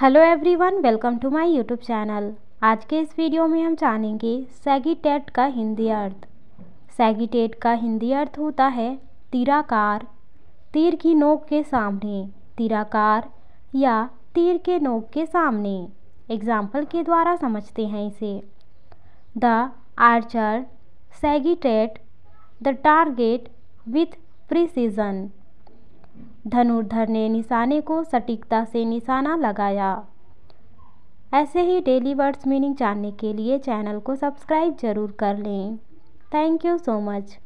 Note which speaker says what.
Speaker 1: hello everyone welcome to my YouTube channel आज के इस वीडियो में हम जानेंगे सैगिटेट का हिंदी अर्थ सैगिटेट का हिंदी अर्थ होता है तीराकार तीर की नोक के सामने तीराकार या तीर के नोक के सामने एग्जाम्पल के द्वारा समझते हैं इसे the archer sagittate the target with precision धनुर्धर ने निशाने को सटीकता से निशाना लगाया ऐसे ही डेली वर्ड्स मीनिंग जानने के लिए चैनल को सब्सक्राइब जरूर कर लें थैंक यू सो मच